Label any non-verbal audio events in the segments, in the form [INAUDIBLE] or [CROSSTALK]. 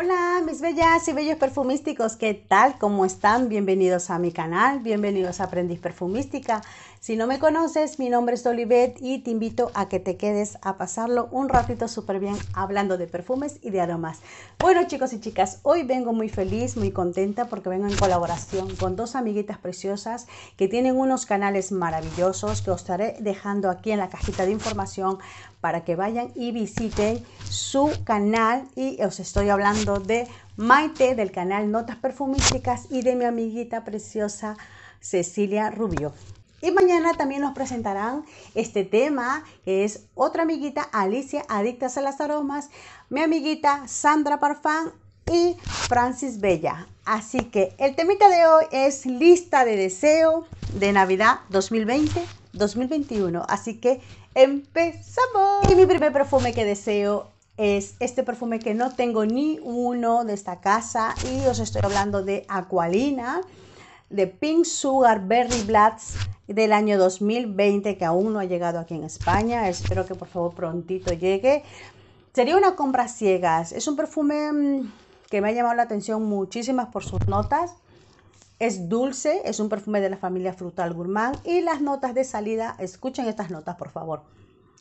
Hola mis bellas y bellos perfumísticos, ¿qué tal? ¿Cómo están? Bienvenidos a mi canal, bienvenidos a Aprendiz Perfumística. Si no me conoces, mi nombre es Olivet y te invito a que te quedes a pasarlo un ratito súper bien hablando de perfumes y de aromas. Bueno chicos y chicas, hoy vengo muy feliz, muy contenta porque vengo en colaboración con dos amiguitas preciosas que tienen unos canales maravillosos que os estaré dejando aquí en la cajita de información para que vayan y visiten su canal y os estoy hablando de Maite del canal Notas Perfumísticas y de mi amiguita preciosa Cecilia Rubio. Y mañana también nos presentarán este tema, que es otra amiguita, Alicia, Adictas a las Aromas, mi amiguita Sandra Parfán y Francis Bella. Así que el temita de hoy es lista de deseo de Navidad 2020-2021. Así que empezamos. Y mi primer perfume que deseo es este perfume que no tengo ni uno de esta casa y os estoy hablando de Aqualina, de Pink Sugar Berry Blast del año 2020 que aún no ha llegado aquí en España. Espero que por favor prontito llegue. Sería una compra ciegas. Es un perfume mm, que me ha llamado la atención muchísimas por sus notas. Es dulce, es un perfume de la familia frutal gourmand y las notas de salida, escuchen estas notas por favor.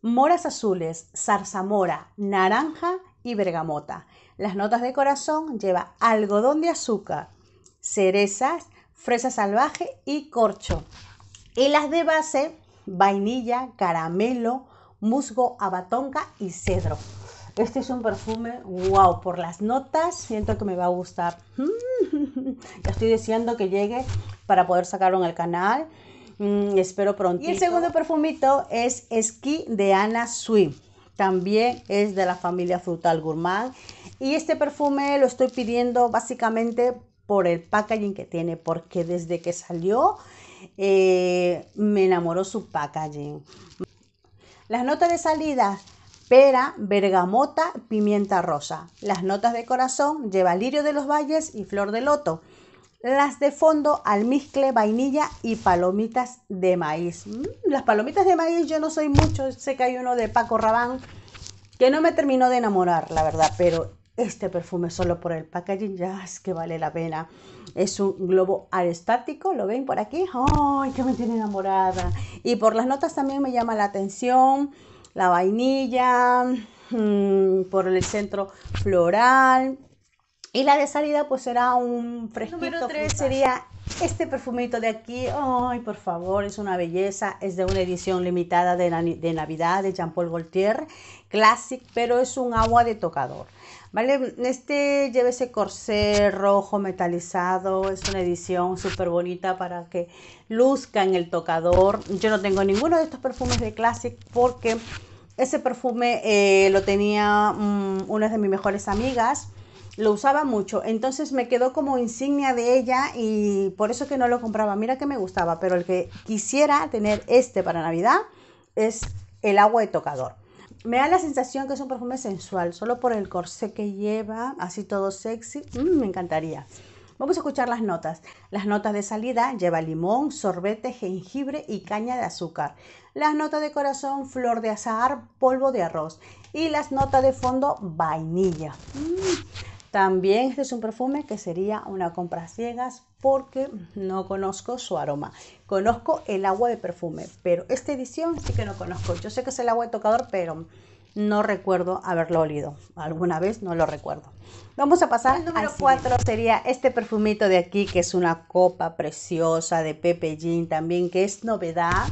Moras azules, zarzamora, naranja y bergamota. Las notas de corazón lleva algodón de azúcar, cerezas, fresa salvaje y corcho. Y las de base, vainilla, caramelo, musgo, abatonca y cedro. Este es un perfume, wow, por las notas siento que me va a gustar. [LAUGHS] ya estoy deseando que llegue para poder sacarlo en el canal. Mm, espero pronto. Y el segundo perfumito es ski de Ana Sui. También es de la familia Frutal Gourmand. Y este perfume lo estoy pidiendo básicamente por el packaging que tiene, porque desde que salió eh, me enamoró su packaging. Las notas de salida, pera, bergamota, pimienta rosa. Las notas de corazón, lleva lirio de los valles y flor de loto. Las de fondo, almizcle, vainilla y palomitas de maíz. Mm, las palomitas de maíz yo no soy mucho, sé que hay uno de Paco Rabán que no me terminó de enamorar, la verdad, pero este perfume solo por el packaging ya es que vale la pena. Es un globo aerostático, ¿lo ven por aquí? ¡Ay, que me tiene enamorada! Y por las notas también me llama la atención la vainilla, mm, por el centro floral. Y la de salida pues será un fresquito. Número 3 sería este perfumito de aquí, ay, por favor, es una belleza. Es de una edición limitada de, Navidad de Jean Paul Gaultier, Classic, pero es un agua de tocador. ¿Vale? Este lleva ese corsé rojo metalizado, es una edición súper bonita para que luzca en el tocador. Yo no tengo ninguno de estos perfumes de Classic porque ese perfume eh, lo tenía mm, una de mis mejores amigas lo usaba mucho, entonces me quedó como insignia de ella y por eso que no lo compraba, mira que me gustaba, pero el que quisiera tener este para Navidad es el agua de tocador. Me da la sensación que es un perfume sensual, solo por el corsé que lleva, así todo sexy, mm, me encantaría. Vamos a escuchar las notas. Las notas de salida lleva limón, sorbete, jengibre y caña de azúcar. Las notas de corazón, flor de azahar, polvo de arroz. Y las notas de fondo, vainilla. Mm. También este es un perfume que sería una compra ciegas porque no conozco su aroma. Conozco el agua de perfume, pero esta edición sí que no conozco. Yo sé que es el agua de tocador, pero no recuerdo haberlo olido. Alguna vez no lo recuerdo. Vamos a pasar al número 4. Sería este perfumito de aquí, que es una copa preciosa de Pepe Jean también, que es novedad.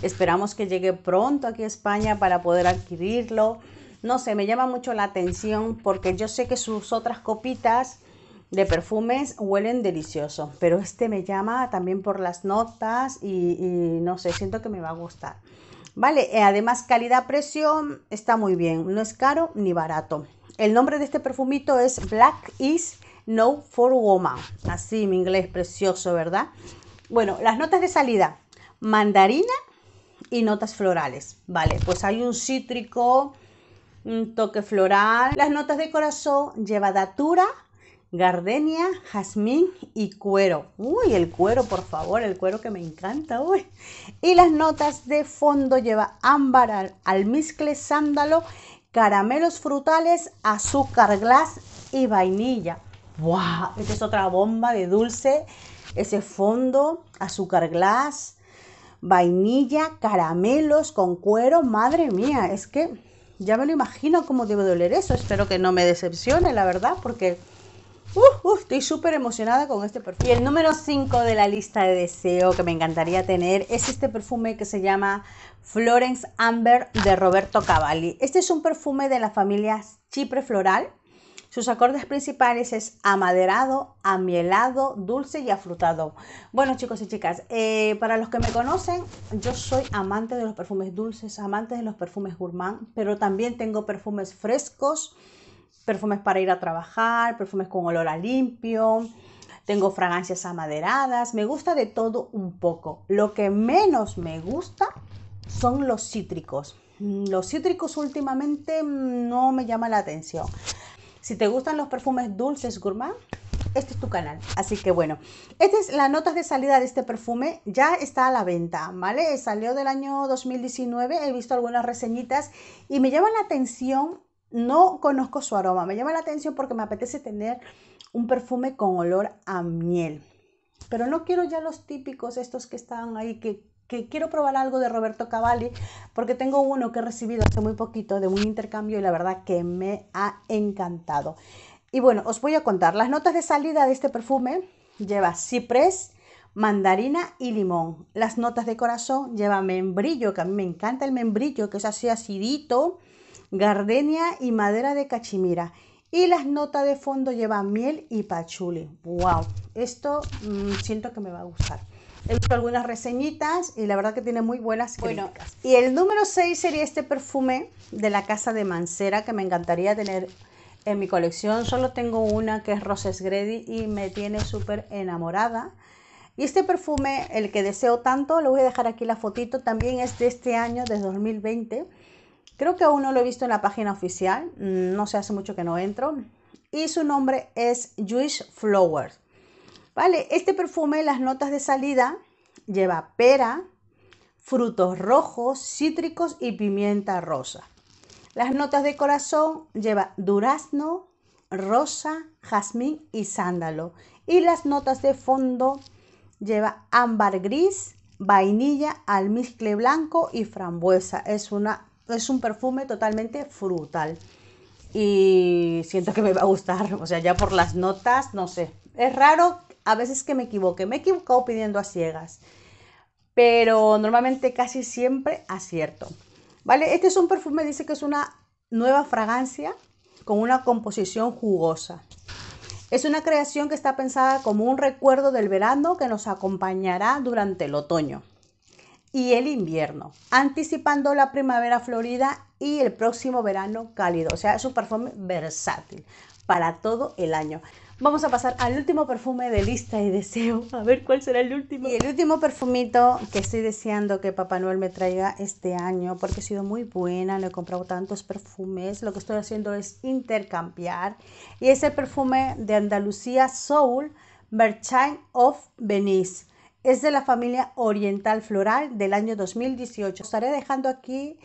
Esperamos que llegue pronto aquí a España para poder adquirirlo no sé, me llama mucho la atención porque yo sé que sus otras copitas de perfumes huelen delicioso, pero este me llama también por las notas y, no sé, siento que me va a gustar. Vale, eh, además calidad-precio está muy bien, no es caro ni barato. El nombre de este perfumito es Black Is No For Woman. Así, mi inglés precioso, ¿verdad? Bueno, las notas de salida, mandarina y notas florales. Vale, pues hay un cítrico, un toque floral. Las notas de corazón lleva datura, gardenia, jazmín y cuero. Uy, el cuero, por favor, el cuero que me encanta. Uy. Y las notas de fondo lleva ámbar, almizcle, sándalo, caramelos frutales, azúcar glass y vainilla. ¡Wow! Esta es otra bomba de dulce. Ese fondo, azúcar glass, vainilla, caramelos con cuero. Madre mía, es que ya me lo imagino cómo debe doler eso. Espero que no me decepcione, la verdad, porque estoy súper emocionada con este perfume. Y el número 5 de la lista de deseo que me encantaría tener es este perfume que se llama Florence Amber de Roberto Cavalli. Este es un perfume de la familia Chipre Floral sus acordes principales es amaderado, amielado, dulce y afrutado. Bueno chicos y chicas, eh, para los que me conocen, yo soy amante de los perfumes dulces, amante de los perfumes gourmand, pero también tengo perfumes frescos, perfumes para ir a trabajar, perfumes con olor a limpio tengo fragancias amaderadas, me gusta de todo un poco. Lo que menos me gusta son los cítricos. Mm, los cítricos últimamente mm, no me llama la atención. Si te gustan los perfumes dulces gourmand, este es tu canal. Así que bueno, esta es la nota de salida de este perfume. Ya está a la venta, ¿vale? Salió del año 2019, he visto algunas reseñitas y me llama la atención, no conozco su aroma, me llama la atención porque me apetece tener un perfume con olor a miel. Pero no quiero ya los típicos, estos que están ahí, que que quiero probar algo de Roberto Cavalli, porque tengo uno que he recibido hace muy poquito de un intercambio y la verdad que me ha encantado. Y bueno, os voy a contar. Las notas de salida de este perfume lleva ciprés, mandarina y limón. Las notas de corazón lleva membrillo, que a mí me encanta el membrillo, que es así acidito, gardenia y madera de cachimira. Y las notas de fondo lleva miel y pachuli. ¡Wow! Esto mm, siento que me va a gustar. He visto algunas reseñitas y la verdad que tiene muy buenas críticas. Bueno, y el número 6 sería este perfume de la Casa de Mancera que me encantaría tener en mi colección. Solo tengo una que es Roses Greddy y me tiene súper enamorada. Y este perfume, el que deseo tanto, lo voy a dejar aquí la fotito, también es de este año, de 2020. Creo que aún no lo he visto en la página oficial, mm, no sé, hace mucho que no entro. Y su nombre es Jewish Flowers. ¿Vale? Este perfume, las notas de salida, lleva pera, frutos rojos, cítricos y pimienta rosa. Las notas de corazón lleva durazno, rosa, jazmín y sándalo. Y las notas de fondo lleva ámbar gris, vainilla, almizcle blanco y frambuesa. Es, una, es un perfume totalmente frutal. Y siento que me va a gustar, o sea, ya por las notas, no sé. Es raro a veces que me equivoque. Me he equivocado pidiendo a ciegas, pero normalmente casi siempre acierto. ¿Vale? Este es un perfume, dice que es una nueva fragancia con una composición jugosa. Es una creación que está pensada como un recuerdo del verano que nos acompañará durante el otoño y el invierno, anticipando la primavera florida y el próximo verano cálido. O sea, es un perfume versátil para todo el año. Vamos a pasar al último perfume de lista y deseo. A ver cuál será el último. Y el último perfumito que estoy deseando que Papá Noel me traiga este año, porque he sido muy buena, no he comprado tantos perfumes. Lo que estoy haciendo es intercambiar. Y es el perfume de Andalucía Soul, Merchant of Venice. Es de la familia Oriental Floral del año 2018. Estaré dejando aquí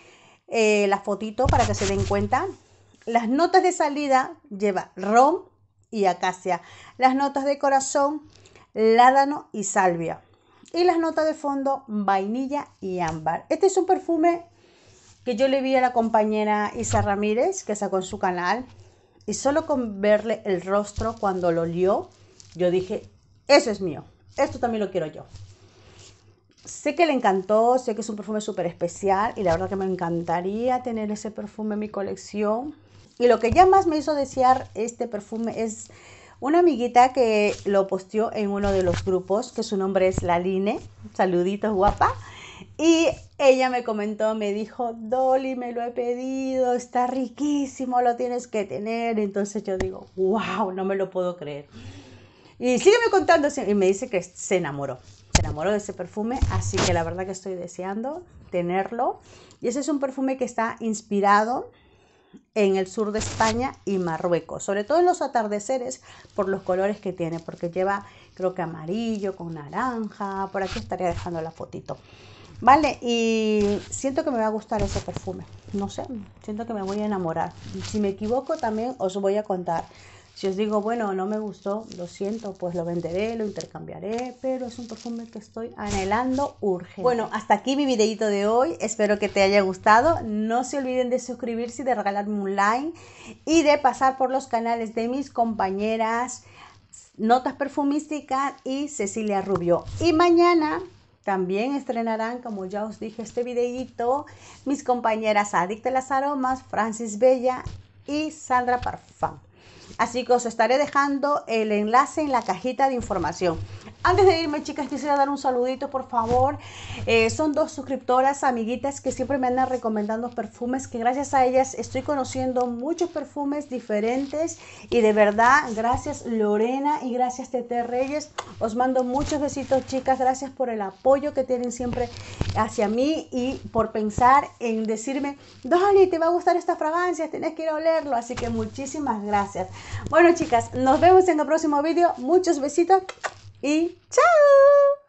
eh, la fotito para que se den cuenta. Las notas de salida lleva rom, y acacia. Las notas de corazón, ládano y salvia. Y las notas de fondo, vainilla y ámbar. Este es un perfume que yo le vi a la compañera Isa Ramírez, que sacó en su canal. Y solo con verle el rostro cuando lo olió, yo dije, eso es mío, esto también lo quiero yo. Sé que le encantó, sé que es un perfume súper especial y la verdad que me encantaría tener ese perfume en mi colección y lo que ya más me hizo desear este perfume es una amiguita que lo posteó en uno de los grupos, que su nombre es Laline. Saluditos, guapa. Y ella me comentó, me dijo, Dolly, me lo he pedido, está riquísimo, lo tienes que tener. Entonces yo digo, wow, no me lo puedo creer. Y sígueme contando, y me dice que se enamoró, se enamoró de ese perfume, así que la verdad que estoy deseando tenerlo. Y ese es un perfume que está inspirado en el sur de España y Marruecos, sobre todo en los atardeceres por los colores que tiene, porque lleva creo que amarillo con naranja, por aquí estaría dejando la fotito. Vale, y siento que me va a gustar ese perfume, no sé, siento que me voy a enamorar. Si me equivoco también os voy a contar si os digo, bueno, no me gustó, lo siento, pues lo venderé, lo intercambiaré, pero es un perfume que estoy anhelando urgente. Bueno, hasta aquí mi videito de hoy, espero que te haya gustado. No se olviden de suscribirse y de regalarme un like y de pasar por los canales de mis compañeras Notas Perfumísticas y Cecilia Rubio. Y mañana también estrenarán, como ya os dije, este videíto mis compañeras Adicta las Aromas, Francis Bella y Sandra Parfum. Así que os estaré dejando el enlace en la cajita de información. Antes de irme, chicas, quisiera dar un saludito, por favor. Eh, son dos suscriptoras, amiguitas, que siempre me andan recomendando perfumes, que gracias a ellas estoy conociendo muchos perfumes diferentes. Y de verdad, gracias Lorena y gracias Tete Reyes. Os mando muchos besitos, chicas. Gracias por el apoyo que tienen siempre hacia mí y por pensar en decirme, Dolly, te va a gustar esta fragancia, tenés que ir a olerlo. Así que muchísimas gracias. Bueno, chicas, nos vemos en el próximo vídeo. Muchos besitos y chao.